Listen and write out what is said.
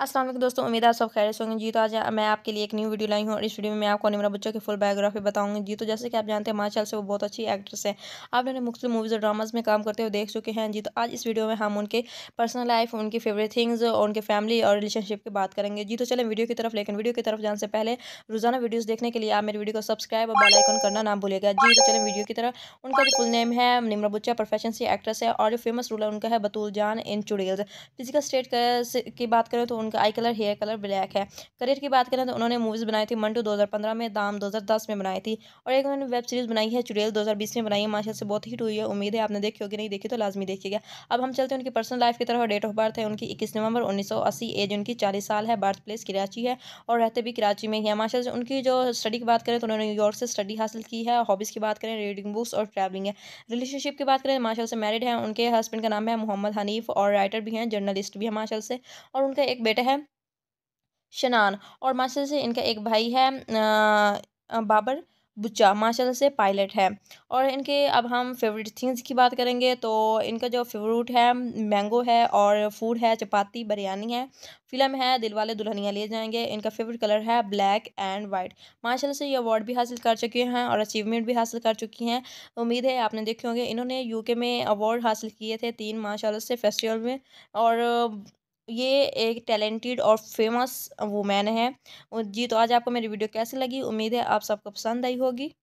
असलम दोस्तों उम्मीद है सब खैर से होंगे जी तो आज मैं आपके लिए एक न्यू वीडियो लाई हूँ और इस वीडियो में मैं आपको निम्रा बच्चों की फुल बायोग्राफी बताऊंगी जी तो जैसे कि आप जानते हैं माशाल से वो बहुत अच्छी एक्ट्रेस हैं आप उन्हें मुख्तु मूवीज़ और ड्रामाज में काम करते हुए देख चुके हैं जी तो आज इस वीडियो में हम उनके पर्सनल लाइफ उनकी फेवरेट थिंग्स और उनके फैमिली और रिलेशनशिप की बात करेंगे जी तो चले वीडियो की तरफ लेकिन वीडियो की तरफ जाने से पहले रोजाना वीडियोज़ देखने के लिए आप मेरे वीडियो को सब्सक्राइब और बेलाइकन करना ना भूलेगा जी तो चलें वीडियो की तरफ उनका जो फुल नेम है निमरा बच्चा प्रोफेशन से एक्ट्रेस है और जो फेमस रूल है उनका है बतूल जान इन चुड़ेल फिजिकल स्टेट की बात करें तो उनका eye colour hair colour black है करियर की बात करें तो उन्होंने मूवीज़ बनाई थी मंटू 2015 में दाम 2010 में बनाई थी और एक उन्होंने वेब सीरीज़ बनाई है चुड़ैल 2020 में बनाई है माशा से बहुत हिट हुई है उम्मीद है आपने देखी होगी नहीं देखी तो लाजमी देखिएगा अब हम चलते हैं उनकी पर्सनल लाइफ की तरफ डेट ऑफ बर्थ है उनकी इक्कीस नवंबर उन्नीस एज उनकी चालीस साल है बर्थ प्लेस कराची है और रहते भी कराची में ही है माशा से उनकी जो स्टडी की बात करें तो उन्होंने न्यूयॉर्क से स्टडी हासिल की है हॉबीज़ की बात करें रीडिंग बुक्स और ट्रैवलिंग है रिलेशनशिप की बात करें माशा से मैरिड है उनके हस्बैंड का नाम है मोहम्मद हनीफ और राइटर भी हैं जर्नलिस्ट भी है माशा से और उनका एक बेटा है शनान और माशाल्लाह से इनका एक भाई है बाबर बुच्चा माशाल्लाह से पायलट है और इनके अब हम फेवरेट थिंग्स की बात करेंगे तो इनका जो फेवरेट है मैंगो है और फूड है चपाती बिरयानी है फिल्म है दिलवाले दुल्हनिया ले जाएंगे इनका फेवरेट कलर है ब्लैक एंड वाइट माशाल्लाह से ये अवार्ड भी हासिल कर चुके हैं और अचीवमेंट भी हासिल कर चुकी हैं उम्मीद है आपने देखे होंगे इन्होंने यू में अवार्ड हासिल किए थे तीन माशा से फेस्टिवल में और ये एक टैलेंटेड और फेमस वुमेन है जी तो आज आपको मेरी वीडियो कैसी लगी उम्मीद है आप सबको पसंद आई होगी